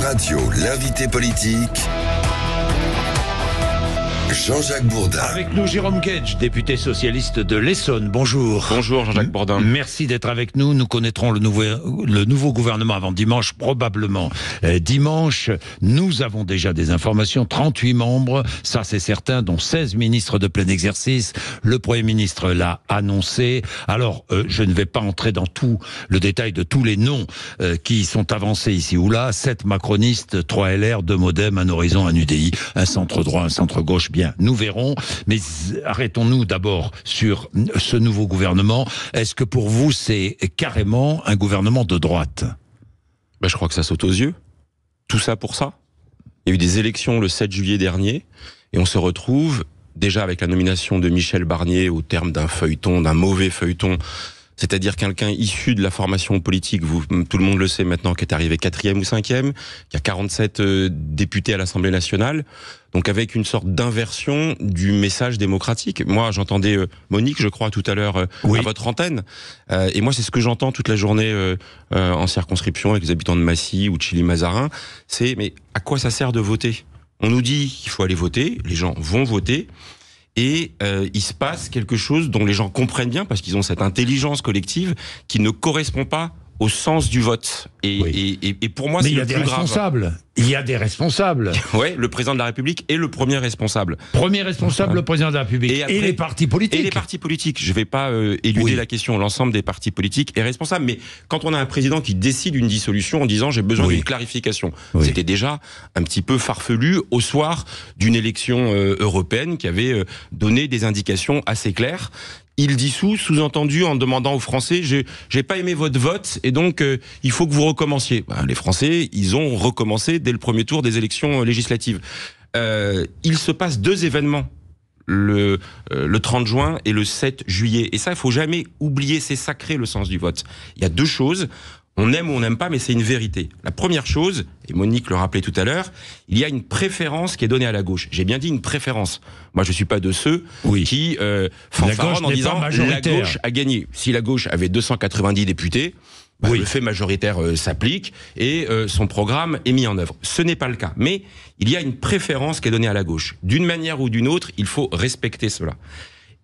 Radio, l'invité politique. Jean-Jacques Bourdin. Avec nous, Jérôme Gage, député socialiste de l'Essonne. Bonjour. Bonjour, Jean-Jacques Bourdin. Merci d'être avec nous. Nous connaîtrons le nouveau, le nouveau gouvernement avant dimanche, probablement. Euh, dimanche, nous avons déjà des informations. 38 membres, ça c'est certain, dont 16 ministres de plein exercice. Le Premier ministre l'a annoncé. Alors, euh, je ne vais pas entrer dans tout le détail de tous les noms euh, qui sont avancés ici ou là. 7 macronistes, 3 LR, 2 modem, un horizon, un UDI, un centre droit, un centre gauche, bien nous verrons. Mais arrêtons-nous d'abord sur ce nouveau gouvernement. Est-ce que pour vous, c'est carrément un gouvernement de droite ben, Je crois que ça saute aux yeux. Tout ça pour ça. Il y a eu des élections le 7 juillet dernier et on se retrouve déjà avec la nomination de Michel Barnier au terme d'un feuilleton, d'un mauvais feuilleton c'est-à-dire quelqu'un issu de la formation politique, vous, tout le monde le sait maintenant, qui est arrivé quatrième ou cinquième, il y a 47 euh, députés à l'Assemblée nationale, donc avec une sorte d'inversion du message démocratique. Moi, j'entendais euh, Monique, je crois, tout à l'heure euh, à votre antenne, et moi, c'est ce que j'entends toute la journée en circonscription avec les habitants de Massy ou de Chili-Mazarin, c'est mais à quoi ça sert de voter on nous dit qu'il faut aller voter, les gens vont voter, et euh, il se passe quelque chose dont les gens comprennent bien parce qu'ils ont cette intelligence collective qui ne correspond pas au sens du vote. Et, pour moi, c'est le Il y a des responsables. Il y a des responsables. oui, le président de la République est le premier responsable. Premier responsable, le président de la République. Et, les partis politiques. Et les partis politiques. Je ne vais pas euh, éluder la question. L'ensemble des partis politiques est responsable. Mais quand on a un président qui décide une dissolution en disant j'ai besoin d'une clarification, c'était déjà un petit peu farfelu au soir d'une élection euh, européenne qui avait euh, donné des indications assez claires il dissout, sous-entendu en demandant aux Français j'ai n'ai pas aimé votre vote et donc euh, il faut que vous recommenciez. Bah, les Français, ils ont recommencé dès le premier tour des élections euh, législatives. Euh, il se passe deux événements. Le, le 30 juin et le 7 juillet. Et ça, il faut jamais oublier, c'est sacré le sens du vote. Il y a deux choses. On aime ou on n'aime pas, mais c'est une vérité. La première chose, et Monique le rappelait tout à l'heure, il y a une préférence qui est donnée à la gauche. J'ai bien dit une préférence. Moi, je suis pas de ceux qui euh, en disant la gauche a gagné. Si la gauche avait 290 députés, bah, le fait majoritaire euh, s'applique et euh, son programme est mis en œuvre. Ce n'est pas le cas. Mais il y a une préférence qui est donnée à la gauche. D'une manière ou d'une autre, il faut respecter cela.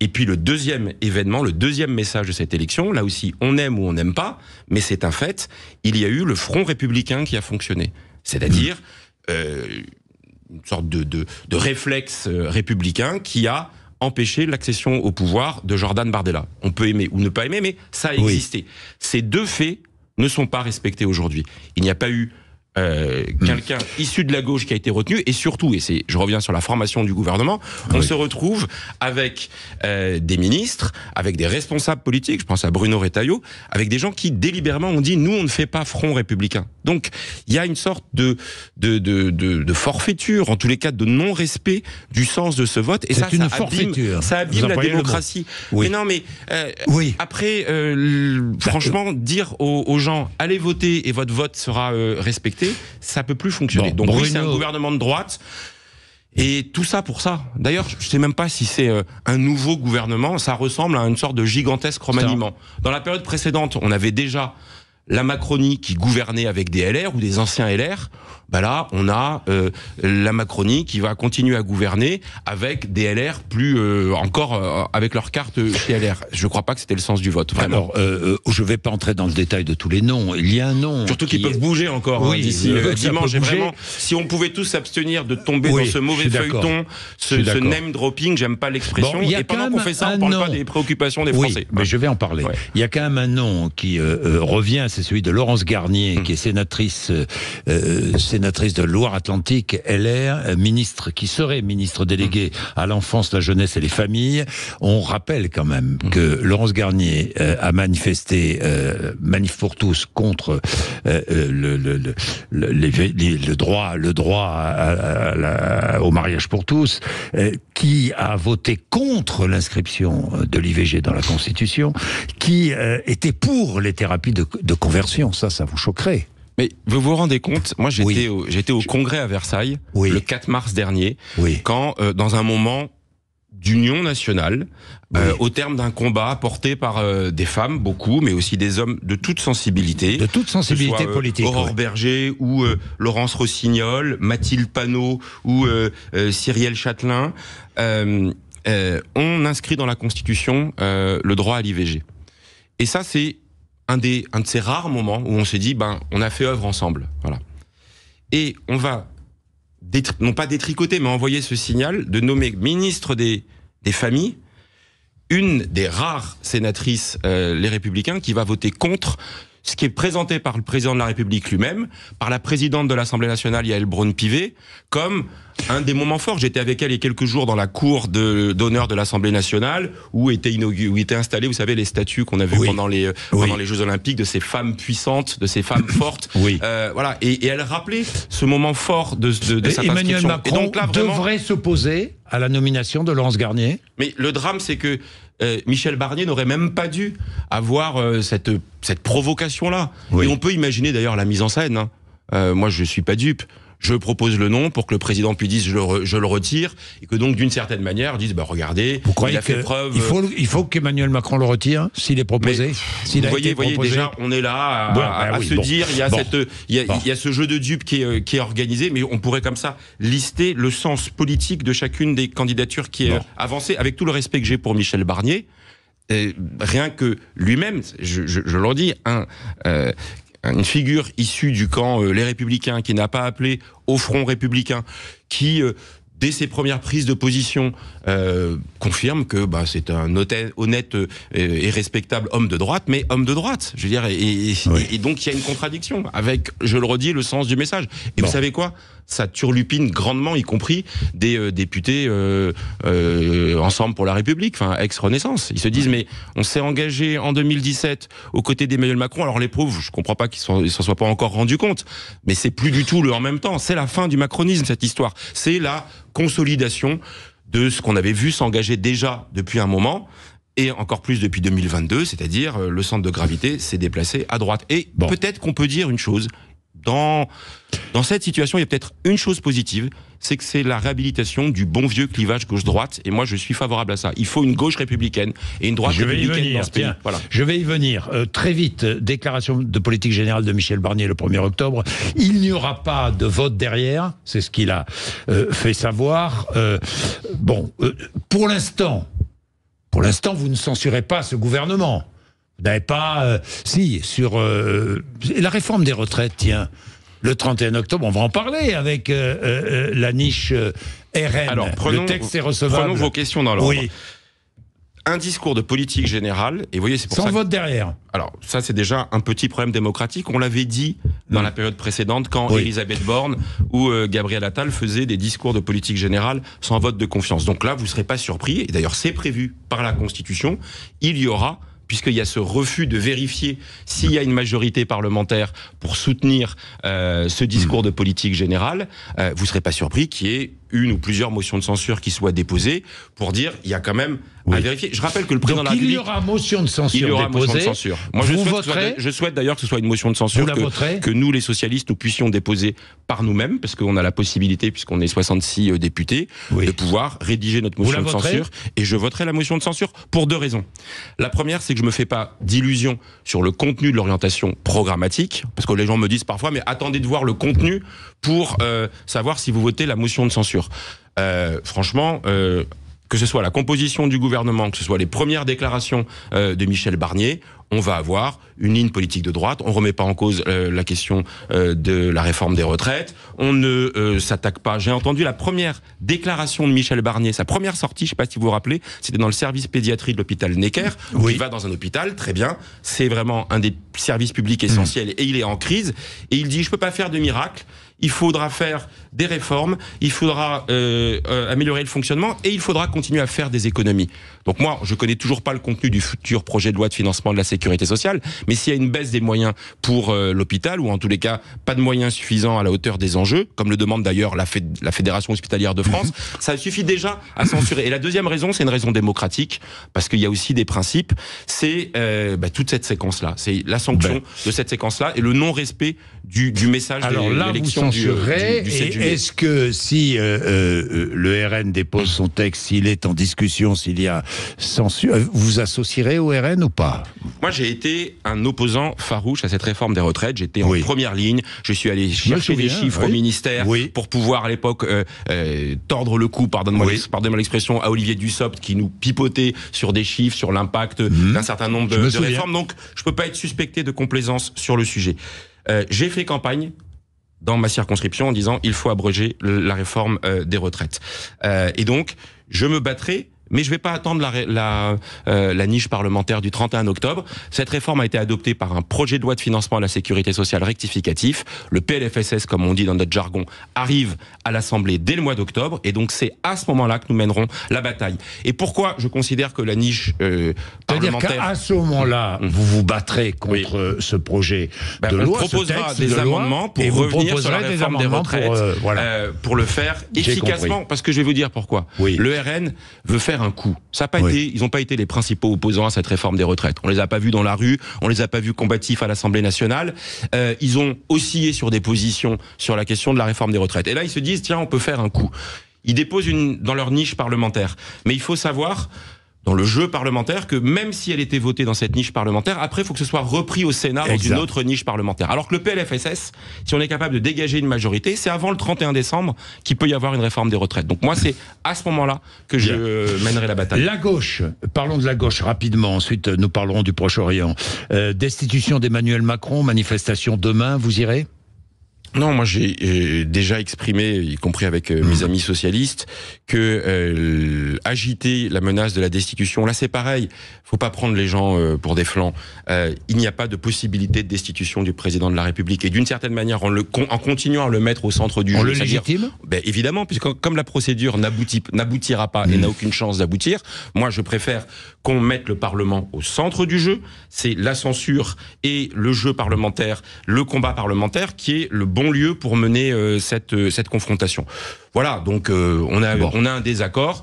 Et puis le deuxième événement, le deuxième message de cette élection, là aussi on aime ou on n'aime pas, mais c'est un fait, il y a eu le Front républicain qui a fonctionné. C'est-à-dire euh, une sorte de, réflexe euh, républicain qui a empêché l'accession au pouvoir de Jordan Bardella. On peut aimer ou ne pas aimer, mais ça a existé. Ces deux faits ne sont pas respectés aujourd'hui. Il n'y a pas eu euh, quelqu'un issu de la gauche qui a été retenu et surtout, et c'est, je reviens sur la formation du gouvernement, on se retrouve avec euh, des ministres, avec des responsables politiques, je pense à Bruno Retailleau, avec des gens qui délibérément ont dit nous on ne fait pas front républicain. Donc il y a une sorte de de, de, de, forfaiture, en tous les cas de non-respect du sens de ce vote et ça, une ça forfaiture. abîme, ça abîme la démocratie. Mais non, mais euh, oui. après, bah, franchement, dire aux, gens allez voter et votre vote sera respecté ça peut plus fonctionner. Donc oui, c'est un gouvernement de droite. Et tout ça pour ça. D'ailleurs, je sais même pas si c'est euh, un nouveau gouvernement. Ça ressemble à une sorte de gigantesque remaniement. Dans la période précédente, on avait déjà la Macronie qui gouvernait avec des LR ou des anciens LR bah là, on a euh, la Macronie qui va continuer à gouverner avec des LR plus euh, encore euh, avec leur carte chez LR. Je crois pas que c'était le sens du vote. Alors, je ne vais pas entrer dans le détail de tous les noms. Il y a un nom. Surtout qu'ils peuvent bouger encore hein, oui, si on pouvait tous s'abstenir de tomber dans ce mauvais feuilleton, ce, name dropping, j'aime pas l'expression. et pendant qu'on fait ça, on parle pas des préoccupations des Mais je vais en parler. Il y a quand même un nom qui revient, c'est celui de Laurence Garnier, hum. qui est sénatrice. sénatrice sénatrice de Loire-Atlantique, LR, euh, ministre qui serait ministre délégué à l'enfance, la jeunesse et les familles. On rappelle quand même mm. que Laurence Garnier euh, a manifesté euh, manif pour tous contre euh, le, le, le, le, droit, le droit à, au mariage pour tous, qui a voté contre l'inscription de l'IVG dans la Constitution, qui était pour les thérapies de, de conversion. Ça, ça vous choquerait. Mais vous vous rendez compte, moi j'étais au, j'étais au congrès à Versailles le 4 mars dernier, oui. quand euh, dans un moment d'union nationale, euh, au terme d'un combat porté par euh, des femmes, beaucoup, mais aussi des hommes de toute sensibilité. De toute sensibilité politique. Aurore Berger ou Laurence Rossignol, Mathilde Panot ou Cyrielle Châtelain, on inscrit dans la Constitution le droit à l'IVG. Et ça, c'est un, un de ces rares moments où on s'est dit, ben, on a fait œuvre ensemble. Voilà. Et on va, non pas détricoter, mais envoyer ce signal de nommer ministre des, familles une des rares sénatrices, euh, les républicains, qui va voter contre ce qui est présenté par le président de la République lui-même, par la présidente de l'Assemblée nationale, Yael Braun-Pivet, comme un des moments forts. J'étais avec elle il y a quelques jours dans la cour d'honneur de, l'Assemblée nationale où était, où vous savez, les statues qu'on avait euh, pendant, les, Jeux Olympiques de ces femmes puissantes, de ces femmes fortes. Oui. Euh, voilà. Et, elle rappelait ce moment fort de, de, et donc là, devrait s'opposer à la nomination de Laurence Garnier. Mais le drame, c'est que euh, Michel Barnier n'aurait même pas dû avoir euh, cette, provocation-là. Et on peut imaginer d'ailleurs la mise en scène. Hein. Euh, moi, je suis pas dupe je propose le nom pour que le président puisse dire je le, je le retire et que donc d'une certaine manière dise bah regardez, pourquoi il a fait preuve. Il euh, faut, il faut qu'Emmanuel Macron le retire s'il est proposé. S'il vous voyez, voyez déjà on est là à, à, ben se dire il y a cette il y a, il y a ce jeu de dupes qui est, euh, qui est organisé, mais on pourrait comme ça lister le sens politique de chacune des candidatures qui est avancée avec tout le respect que j'ai pour Michel Barnier. Et rien que lui-même, je, je, je l'en dis, un euh, une figure issue du camp euh, Les Républicains qui n'a pas appelé au front républicain, qui euh, dès ses premières prises de position, euh, confirme que bah, c'est un honnête euh, et respectable homme de droite, mais homme de droite. Je veux dire, et, donc il y a une contradiction avec, je le redis, le sens du message. Et vous savez quoi ça turlupine grandement, y compris des euh, députés Ensemble pour la République, enfin ex-Renaissance. Ils se disent mais on s'est engagé en 2017 aux côtés d'Emmanuel Macron. Alors les pauvres, je comprends pas qu'ils s'en soient pas encore rendus compte. Mais c'est plus du tout le en même temps. C'est la fin du macronisme cette histoire. C'est la consolidation de ce qu'on avait vu s'engager déjà depuis un moment et encore plus depuis 2022, c'est-à-dire euh, le centre de gravité s'est déplacé à droite. Et peut-être qu'on peut dire une chose, dans, dans cette situation, il y a peut-être une chose positive, c'est que c'est la réhabilitation du bon vieux clivage gauche-droite. Et moi, je suis favorable à ça. Il faut une gauche républicaine et une droite républicaine dans ce pays. voilà. Je vais y venir. Euh, très vite, euh, déclaration de politique générale de Michel Barnier le 1er octobre. Il n'y aura pas de vote derrière. C'est ce qu'il a euh, fait savoir. bon, pour l'instant, pour l'instant, vous ne censurez pas ce gouvernement. Ben pas. Euh, si, sur euh, la réforme des retraites, tiens. Le 31 octobre, on va en parler avec euh, la niche RN. Alors, le texte est recevable. Prenons vos questions dans l'ordre. Oui. Un discours de politique générale, et vous voyez, c'est pour Sans ça. Sans vote derrière. Alors, ça, c'est déjà un petit problème démocratique. On l'avait dit dans la période précédente, quand Elisabeth Borne ou Gabriel Attal faisaient des discours de politique générale sans vote de confiance. Donc là, vous ne serez pas surpris, et d'ailleurs c'est prévu par la Constitution, il y aura puisqu'il y a ce refus de vérifier s'il y a une majorité parlementaire pour soutenir euh, ce discours hmm. de politique générale, euh, vous ne serez pas surpris qu'il y ait une ou plusieurs motions de censure qui soient déposées pour dire il y a quand même à vérifier. Je rappelle que le président de la République. Il y aura motion de censure. déposée, Moi, je souhaite, souhaite, d'ailleurs que ce soit une motion de censure que, nous, les socialistes, nous puissions déposer par nous-mêmes, parce qu'on a la possibilité, puisqu'on est 66 euh, députés, de pouvoir rédiger notre motion de censure. Et je voterai la motion de censure pour deux raisons. La première, c'est que je ne me fais pas d'illusions sur le contenu de l'orientation programmatique, parce que les gens me disent parfois, mais attendez de voir le contenu pour euh, savoir si vous votez la motion de censure. Euh, franchement, euh, que ce soit la composition du gouvernement, que ce soit les premières déclarations euh, de Michel Barnier, on va avoir une ligne politique de droite. On remet pas en cause euh, la question de la réforme des retraites. On ne s'attaque pas. J'ai entendu la première déclaration de Michel Barnier, sa première sortie. Je sais pas si vous vous rappelez, c'était dans le service pédiatrie de l'hôpital Necker. Où il va dans un hôpital, très bien. C'est vraiment un des services publics essentiels mmh. et il est en crise. Et il dit je peux pas faire de miracle il faudra faire des réformes, il faudra euh, euh, améliorer le fonctionnement et il faudra continuer à faire des économies. Donc moi, je connais toujours pas le contenu du futur projet de loi de financement de la sécurité sociale, mais s'il y a une baisse des moyens pour euh, l'hôpital, ou en tous les cas pas de moyens suffisants à la hauteur des enjeux, comme le demande d'ailleurs la, Fédération hospitalière de France, ça suffit déjà à censurer. Et la deuxième raison, c'est une raison démocratique, parce qu'il y a aussi des principes, c'est bah, toute cette séquence-là, c'est la sanction ben. de cette séquence-là et le non-respect du, message de l'élection et est-ce que si euh, euh, euh, le RN dépose son texte, s'il est en discussion, s'il y a censure, vous associerez au RN ou pas Moi, j'ai été un opposant farouche à cette réforme des retraites. J'étais en première ligne. Je suis allé chercher des chiffres au ministère pour pouvoir, à l'époque, tordre le cou, pardonne-moi l'expression, à Olivier Dussopt qui nous pipotait sur des chiffres, sur l'impact mhm. d'un certain nombre de, réformes. Donc, je ne peux pas être suspecté de complaisance sur le sujet. j'ai fait campagne dans ma circonscription en disant il faut abroger la réforme euh, des retraites. Euh, et donc, je me battrai mais je ne vais pas attendre la, euh, la, niche parlementaire du 31 octobre. Cette réforme a été adoptée par un projet de loi de financement à la sécurité sociale rectificatif. Le PLFSS, comme on dit dans notre jargon, arrive à l'Assemblée dès le mois d'octobre. Et donc c'est à ce moment-là que nous mènerons la bataille. Et pourquoi je considère que la niche euh, parlementaire... à qu'à ce moment-là, mmh. vous vous battrez contre ce projet de ben, de on loi, proposera des amendements pour revenir sur la des, retraites. Euh, pour, le faire efficacement. Parce que je vais vous dire pourquoi. Oui. Le RN veut faire un coup. Ça pas été, ils n'ont pas été les principaux opposants à cette réforme des retraites. On les a pas vus dans la rue, on les a pas vus combatifs à l'Assemblée nationale. Euh, ils ont oscillé sur des positions sur la question de la réforme des retraites. Et là, ils se disent tiens, on peut faire un coup. Ils déposent une dans leur niche parlementaire. Mais il faut savoir dans le jeu parlementaire que même si elle était votée dans cette niche parlementaire, après, il faut que ce soit repris au Sénat dans une autre niche parlementaire. Alors que le PLFSS, si on est capable de dégager une majorité, c'est avant le 31 décembre qu'il peut y avoir une réforme des retraites. Donc moi, c'est à ce moment-là que je mènerai la bataille. La gauche, parlons de la gauche rapidement, ensuite nous parlerons du Proche-Orient. Euh, destitution d'Emmanuel Macron, manifestation demain, vous irez non, moi j'ai euh, déjà exprimé, y compris avec euh, mes mmh. amis socialistes, que euh, agiter la menace de la destitution, là c'est pareil. Faut pas prendre les gens pour des flancs. il n'y a pas de possibilité de destitution du président de la République. Et d'une certaine manière, en, le, en continuant à le mettre au centre du jeu, le légitime ben, évidemment, puisque comme la procédure n'aboutira pas et mmh. n'a aucune chance d'aboutir, moi je préfère qu'on mette le Parlement au centre du jeu. C'est la censure et le jeu parlementaire, le combat parlementaire qui est le bon lieu pour mener euh, cette, euh, cette confrontation. Voilà, donc euh, on, a, on a un désaccord.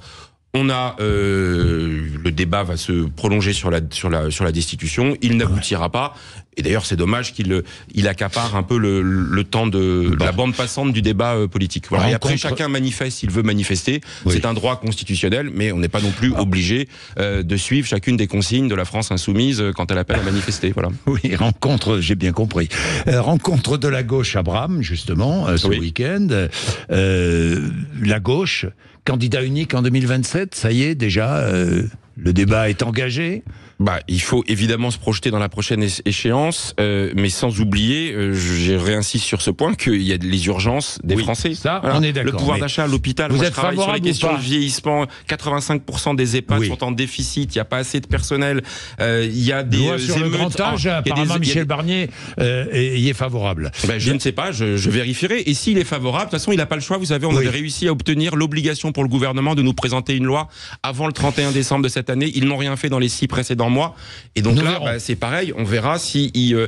On a le débat va se prolonger sur la sur la sur la destitution. Il n'aboutira pas et d'ailleurs, c'est dommage qu'il euh, il accapare un peu le, temps de la bande passante du débat euh, politique. Voilà. après, chacun manifeste s'il veut manifester. C'est un droit constitutionnel, mais on n'est pas non plus ah. obligé euh, de suivre chacune des consignes de la France insoumise quand elle appelle à manifester. Voilà. Oui, rencontre, j'ai bien compris. rencontre de la gauche à justement, ce week-end. la gauche, candidat unique en 2027, ça y est, déjà, le débat est engagé. Bah, il faut évidemment se projeter dans la prochaine échéance, euh, mais sans oublier, euh, je réinsiste sur ce point, qu'il y a les urgences des Français. Ça, on est d'accord. Le pouvoir d'achat à l'hôpital. Vous êtes travaille sur La question vieillissement. 85% des EHPAD sont en déficit. Il n'y a pas assez de personnel. Euh, il y a des émeutes. apparemment, Michel Barnier y est favorable. Ben, je, ne sais pas, je, je vérifierai. Et s'il est favorable, de toute façon, il n'a pas le choix. Vous savez, on a réussi à obtenir l'obligation pour le gouvernement de nous présenter une loi avant le 31 décembre de cette année. Ils n'ont rien fait dans les six précédents moi Et donc là, bah, c'est pareil, on verra s'il si il, euh,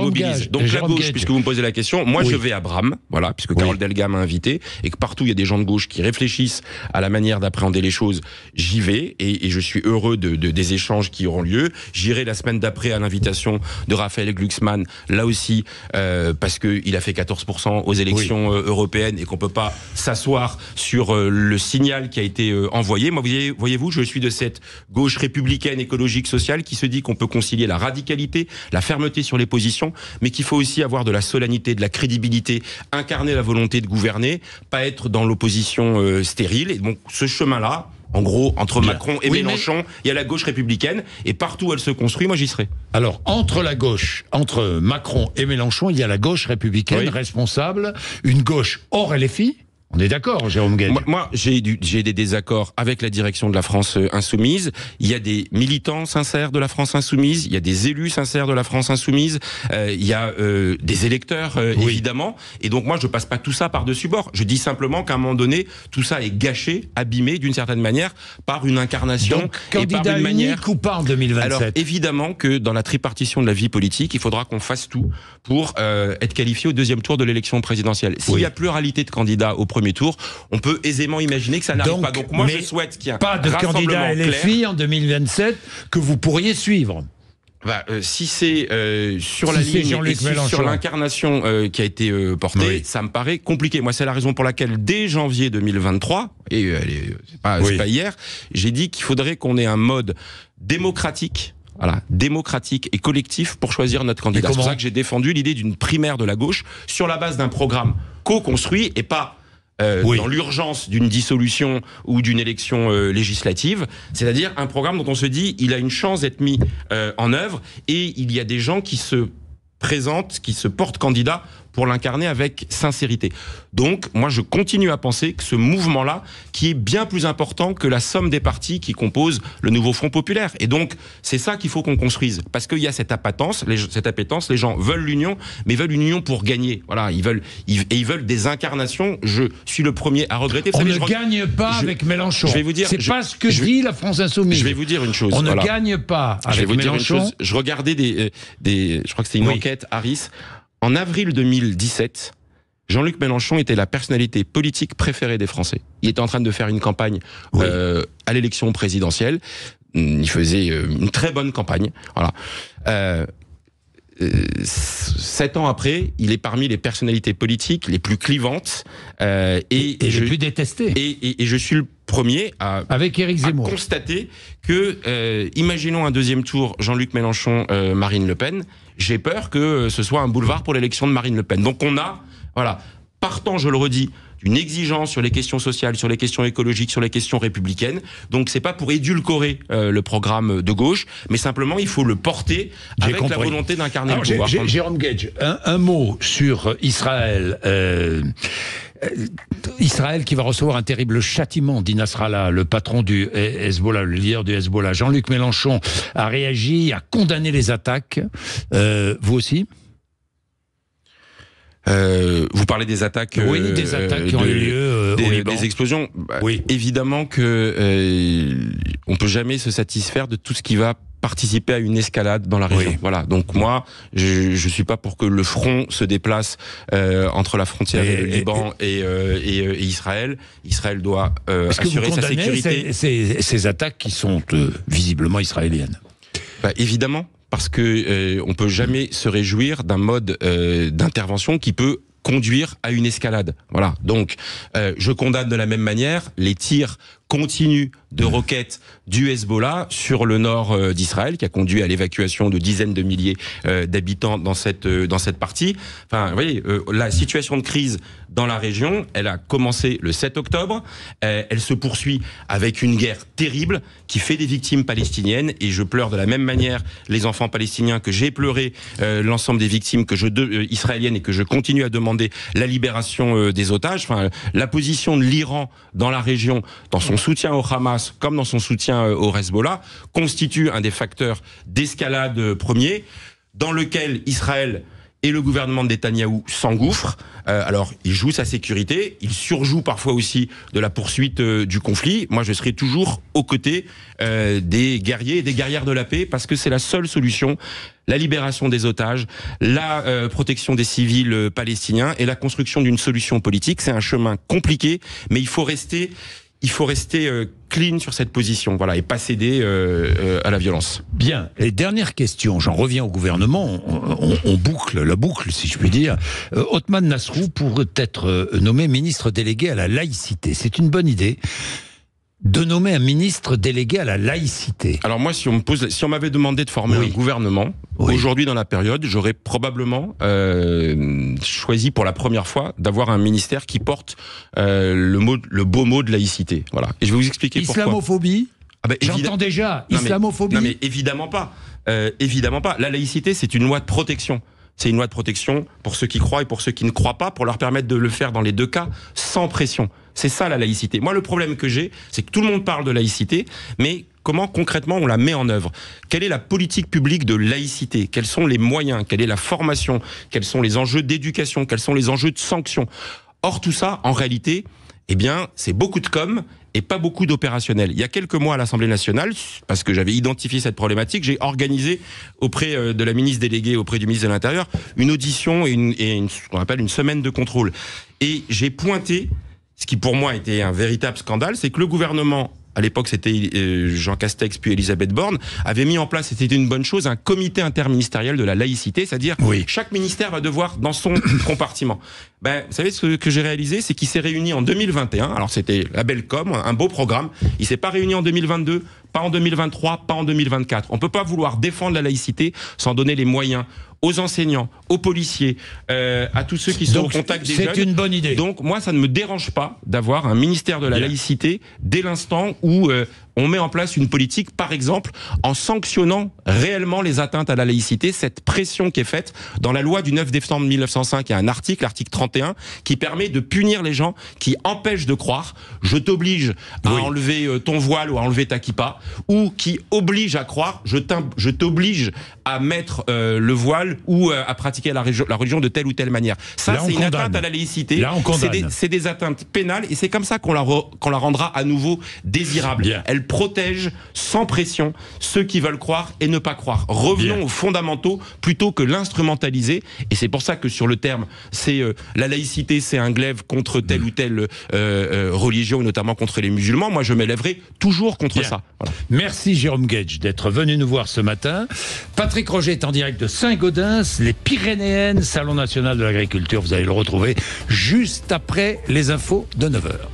mobilise. Donc la gauche, puisque vous me posez la question, moi je vais à Bram, voilà, puisque Carole Delga m'a invité, et que partout il y a des gens de gauche qui réfléchissent à la manière d'appréhender les choses, j'y vais, et, je suis heureux de, des échanges qui auront lieu. J'irai la semaine d'après à l'invitation de Raphaël Glucksmann, là aussi, euh, parce qu'il a fait 14% aux élections euh, européennes, et qu'on peut pas s'asseoir sur le signal qui a été envoyé. Moi, voyez-vous, je suis de cette gauche républicaine écologique qui se dit qu'on peut concilier la radicalité, la fermeté sur les positions, mais qu'il faut aussi avoir de la solennité, de la crédibilité, incarner la volonté de gouverner, pas être dans l'opposition euh, stérile. Et donc ce chemin-là, en gros, entre Macron et Mélenchon, il y a la gauche républicaine, et partout où elle se construit, moi j'y serai. Alors, entre la gauche, entre Macron et Mélenchon, il y a la gauche républicaine responsable, une gauche hors LFI, on est d'accord, Jérôme Gagnon. Moi, j'ai des désaccords avec la direction de la France euh, insoumise. Il y a des militants sincères de la France insoumise. Il y a des élus sincères de la France insoumise. Euh, il y a euh, des électeurs, évidemment. Et donc, moi, je passe pas tout ça par-dessus bord. Je dis simplement qu'à un moment donné, tout ça est gâché, abîmé, d'une certaine manière, par une incarnation. et par une manière... ou pas en 2027 Alors, évidemment que dans la tripartition de la vie politique, il faudra qu'on fasse tout pour être qualifié au deuxième tour de l'élection présidentielle. S'il y a pluralité de candidats au premier tour, on peut aisément imaginer que ça n'arrive pas. Donc moi, je souhaite qu'il y ait pas de candidat LFI en 2027 que vous pourriez suivre. Bah, euh, euh, si c'est sur la ligne sur l'incarnation euh, qui a été portée, ça me paraît compliqué. Moi, c'est la raison pour laquelle, dès janvier 2023, et c'est pas, hier, j'ai dit qu'il faudrait qu'on ait un mode démocratique voilà, démocratique et collectif pour choisir notre candidat. C'est pour ça que j'ai défendu l'idée d'une primaire de la gauche sur la base d'un programme co-construit et pas euh, dans l'urgence d'une dissolution ou d'une élection euh, législative, c'est-à-dire un programme dont on se dit il a une chance d'être mis euh, en œuvre et il y a des gens qui se présentent, qui se portent candidats pour l'incarner avec sincérité. Donc, moi, je continue à penser que ce mouvement-là, qui est bien plus important que la somme des partis qui composent le nouveau Front populaire. Et donc, c'est ça qu'il faut qu'on construise, parce qu'il y a cette appétence, les, cette appétence, les gens veulent l'union, mais veulent une union pour gagner. Voilà, ils veulent, ils, et ils veulent des incarnations. Je suis le premier à regretter. Vous On ne gagne pas avec Mélenchon. Je vais vous dire, c'est pas ce que je, dit la France insoumise. Je vais vous dire une chose. On ne gagne pas avec je vous Mélenchon. Dire une chose. Je regardais des, euh, des, je crois que c'est une enquête Harris en avril 2017, Jean-Luc Mélenchon était la personnalité politique préférée des Français. Il était en train de faire une campagne euh, à l'élection présidentielle. Mm, il faisait euh, une très bonne campagne. Voilà. Euh, sept ans après, il est parmi les personnalités politiques les plus clivantes et, je, plus détestées. Et, et, je suis le premier à, Avec Éric constater que, euh, imaginons un deuxième tour, Jean-Luc Mélenchon, euh, Marine Le Pen, j'ai peur que euh, ce soit un boulevard pour l'élection de Marine Le Pen. Donc on a, voilà, partant, je le redis, d'une exigence sur les questions sociales, sur les questions écologiques, sur les questions républicaines. Donc c'est pas pour édulcorer le programme de gauche, mais simplement il faut le porter avec la volonté d'incarner le pouvoir. Jérôme Gage, un, mot sur Israël. Euh, Israël qui va recevoir un terrible châtiment, dit Nasrallah, le patron du Hezbollah, le leader du Hezbollah. Jean-Luc Mélenchon a réagi, a condamné les attaques. Euh, vous aussi euh, vous parlez des attaques, oui, des attaques qui ont eu lieu des, explosions. Bah, oui. Évidemment que on peut jamais se satisfaire de tout ce qui va participer à une escalade dans la région. Voilà. Donc moi, je, ne suis pas pour que le front se déplace euh, entre la frontière et, Liban euh, euh, et, Israël. Israël doit assurer sa sécurité. Ces, ces, ces, attaques qui sont visiblement israéliennes. Bah, évidemment, parce que on peut jamais se réjouir d'un mode d'intervention qui peut conduire à une escalade. Voilà. Donc, je condamne de la même manière les tirs continue de roquettes du Hezbollah sur le nord euh, d'Israël, qui a conduit à l'évacuation de dizaines de milliers euh, d'habitants dans cette, euh, dans cette partie. Enfin, vous voyez, la situation de crise dans la région. Elle a commencé le 7 octobre. Euh, elle se poursuit avec une guerre terrible qui fait des victimes palestiniennes. Et je pleure de la même manière les enfants palestiniens que j'ai pleuré euh, l'ensemble des victimes que je euh, israéliennes et que je continue à demander la libération des otages. Enfin, la position de l'Iran dans la région, dans son soutien au Hamas comme dans son soutien au Hezbollah, constitue un des facteurs d'escalade premier dans lequel Israël et le gouvernement de Netanyahou s'engouffre. Euh, alors, il joue sa sécurité, il surjoue parfois aussi de la poursuite euh, du conflit. Moi, je serai toujours aux côtés euh, des guerriers et des guerrières de la paix parce que c'est la seule solution la libération des otages, la protection des civils palestiniens et la construction d'une solution politique. C'est un chemin compliqué, mais il faut rester il faut rester euh, clean sur cette position, voilà, et pas céder euh, euh, à la violence. Bien. les dernières questions, j'en reviens au gouvernement, on, boucle la boucle, si je puis dire. Otman Nasrou pourrait être nommé ministre délégué à la laïcité. C'est une bonne idée de nommer un ministre délégué à la laïcité. Alors moi, si on me pose, si on m'avait demandé de former un gouvernement aujourd'hui dans la période, j'aurais probablement euh, choisi pour la première fois d'avoir un ministère qui porte euh, le beau mot de laïcité. Voilà. Et je vais vous expliquer Islamophobie. pourquoi. Islamophobie. Ah bah, J'entends déjà. Islamophobie. non mais évidemment pas. Euh, évidemment pas. La laïcité, c'est une loi de protection. C'est une loi de protection pour ceux qui croient et pour ceux qui ne croient pas, pour leur permettre de le faire dans les deux cas sans pression. C'est ça la laïcité. Moi, le problème que j'ai, c'est que tout le monde parle de laïcité, mais comment concrètement on la met en œuvre Quelle est la politique publique de laïcité Quels sont les moyens Quelle est la formation Quels sont les enjeux d'éducation Quels sont les enjeux de sanctions Or, tout ça, en réalité, eh bien, c'est beaucoup de com et pas beaucoup d'opérationnel. Il y a quelques mois à l'Assemblée nationale, parce que j'avais identifié cette problématique, j'ai organisé auprès euh, de la ministre déléguée, auprès du ministre de l'Intérieur, une audition et, ce qu'on appelle une semaine de contrôle. Et j'ai pointé ce qui pour moi était un véritable scandale, c'est que le gouvernement à l'époque c'était euh, Jean Castex puis Elisabeth Borne, avait mis en place, c'était une bonne chose, un comité interministériel de la laïcité, c'est-à-dire oui. chaque ministère va devoir dans son compartiment. Ben, vous savez ce que j'ai réalisé, c'est qu'il s'est réuni en 2021. Alors c'était la belle com, un beau programme. Il s'est pas réuni en 2022, pas en 2023, pas en 2024. On peut pas vouloir défendre la laïcité sans donner les moyens aux enseignants, aux policiers, euh, à tous ceux qui sont en au contact des jeunes. C'est une bonne idée. Donc moi, ça ne me dérange pas d'avoir un ministère de la laïcité dès l'instant où euh, on met en place une politique, par exemple, en sanctionnant réellement les atteintes à la laïcité, cette pression qui est faite dans la loi du 9 décembre 1905. Il y a un article, l'article 31, qui permet de punir les gens qui empêchent de croire. Je t'oblige à enlever euh, ton voile ou à enlever ta kippa, ou qui oblige à croire. Je t'oblige à mettre euh, le voile ou euh, à pratiquer la, religion de telle ou telle manière. Ça, c'est une atteinte à la laïcité. C'est des, atteintes pénales et c'est comme ça qu'on la, rendra à nouveau désirable protège sans pression ceux qui veulent croire et ne pas croire. Revenons aux fondamentaux plutôt que l'instrumentaliser. Et c'est pour ça que sur le terme, c'est euh, la laïcité, c'est un glaive contre telle mmh. ou telle euh, euh, religion, notamment contre les musulmans. Moi, je m'élèverai toujours contre ça. Merci Jérôme Gage d'être venu nous voir ce matin. Patrick Roger est en direct de Saint-Gaudens, les Pyrénéennes, Salon national de l'agriculture. Vous allez le retrouver juste après les infos de 9h.